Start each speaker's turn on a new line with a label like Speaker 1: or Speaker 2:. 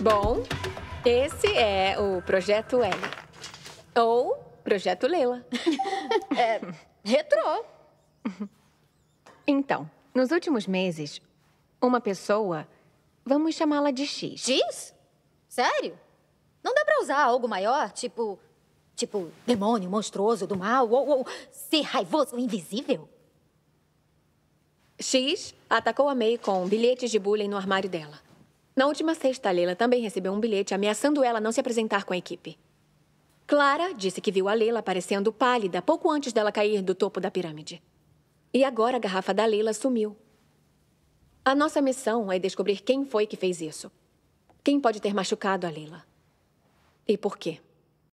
Speaker 1: Bom, esse é o Projeto L. Ou Projeto Leila. é, retrô. Então, nos últimos meses, uma pessoa, vamos chamá-la de X. X? Sério? Não dá pra usar algo maior, tipo... Tipo, demônio monstruoso do mal ou, ou ser raivoso invisível? X atacou a May com bilhetes de bullying no armário dela. Na última sexta, Leila também recebeu um bilhete ameaçando ela não se apresentar com a equipe. Clara disse que viu a Leila aparecendo pálida pouco antes dela cair do topo da pirâmide. E agora a garrafa da Leila sumiu. A nossa missão é descobrir quem foi que fez isso. Quem pode ter machucado a Leila? E por quê?